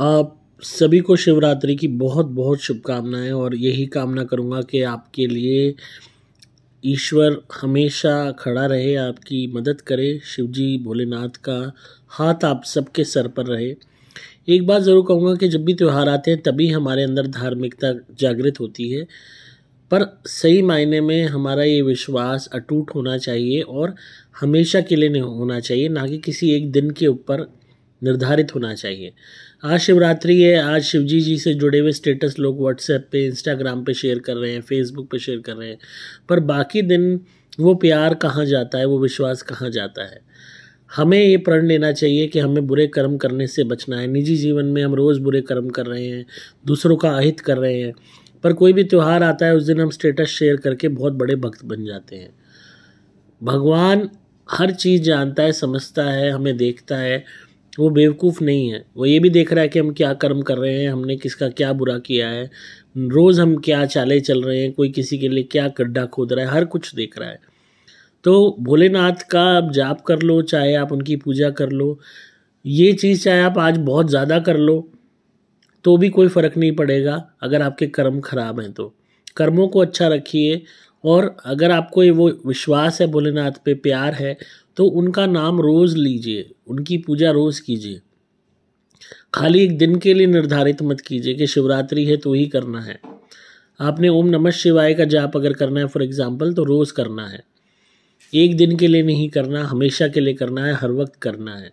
आप सभी को शिवरात्रि की बहुत बहुत शुभकामनाएं और यही कामना करूँगा कि आपके लिए ईश्वर हमेशा खड़ा रहे आपकी मदद करे शिवजी भोलेनाथ का हाथ आप सबके सर पर रहे एक बात ज़रूर कहूँगा कि जब भी त्यौहार आते हैं तभी हमारे अंदर धार्मिकता जागृत होती है पर सही मायने में हमारा ये विश्वास अटूट होना चाहिए और हमेशा के लिए नहीं होना चाहिए ना कि किसी एक दिन के ऊपर निर्धारित होना चाहिए आज शिवरात्रि है आज शिवजी जी से जुड़े हुए स्टेटस लोग व्हाट्सएप पे इंस्टाग्राम पे शेयर कर रहे हैं फेसबुक पे शेयर कर रहे हैं पर बाकी दिन वो प्यार कहाँ जाता है वो विश्वास कहाँ जाता है हमें ये प्रण लेना चाहिए कि हमें बुरे कर्म करने से बचना है निजी जीवन में हम रोज़ बुरे कर्म कर रहे हैं दूसरों का अहित कर रहे हैं पर कोई भी त्यौहार आता है उस दिन हम स्टेटस शेयर करके बहुत बड़े भक्त बन जाते हैं भगवान हर चीज़ जानता है समझता है हमें देखता है वो बेवकूफ़ नहीं है वो ये भी देख रहा है कि हम क्या कर्म कर रहे हैं हमने किसका क्या बुरा किया है रोज़ हम क्या चाले चल रहे हैं कोई किसी के लिए क्या गड्ढा खोद रहा है हर कुछ देख रहा है तो भोलेनाथ का आप जाप कर लो चाहे आप उनकी पूजा कर लो ये चीज़ चाहे आप आज बहुत ज़्यादा कर लो तो भी कोई फ़र्क नहीं पड़ेगा अगर आपके कर्म खराब हैं तो कर्मों को अच्छा रखिए और अगर आपको ये वो विश्वास है भोलेनाथ पे प्यार है तो उनका नाम रोज़ लीजिए उनकी पूजा रोज़ कीजिए खाली एक दिन के लिए निर्धारित मत कीजिए कि शिवरात्रि है तो ही करना है आपने ओम नमः शिवाय का जाप अगर करना है फॉर एग्ज़ाम्पल तो रोज़ करना है एक दिन के लिए नहीं करना हमेशा के लिए करना है हर वक्त करना है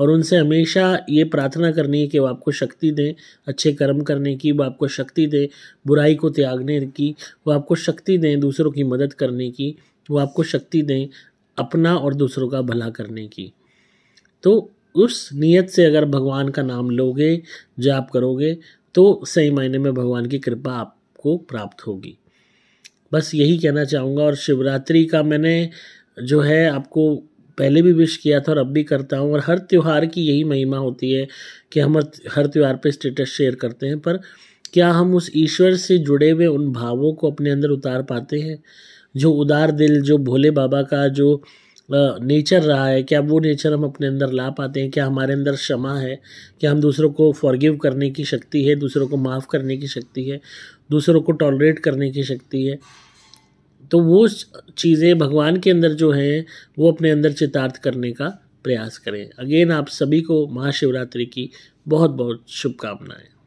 और उनसे हमेशा ये प्रार्थना करनी है कि वो आपको शक्ति दें अच्छे कर्म करने की वो आपको शक्ति दें बुराई को त्यागने की वो आपको शक्ति दें दूसरों की मदद करने की वो आपको शक्ति दें अपना और दूसरों का भला करने की तो उस नीयत से अगर भगवान का नाम लोगे जाप करोगे तो सही मायने में भगवान की कृपा आपको प्राप्त होगी बस यही कहना चाहूँगा और शिवरात्रि का मैंने जो है आपको पहले भी विश किया था और अब भी करता हूँ और हर त्यौहार की यही महिमा होती है कि हम हर त्यौहार पे स्टेटस शेयर करते हैं पर क्या हम उस ईश्वर से जुड़े हुए उन भावों को अपने अंदर उतार पाते हैं जो उदार दिल जो भोले बाबा का जो नेचर रहा है क्या वो नेचर हम अपने अंदर ला पाते हैं क्या हमारे अंदर क्षमा है क्या हम दूसरों को फॉरगिव करने की शक्ति है दूसरों को माफ़ करने की शक्ति है दूसरों को टॉलरेट करने की शक्ति है तो वो चीज़ें भगवान के अंदर जो हैं वो अपने अंदर चितार्थ करने का प्रयास करें अगेन आप सभी को महाशिवरात्रि की बहुत बहुत शुभकामनाएं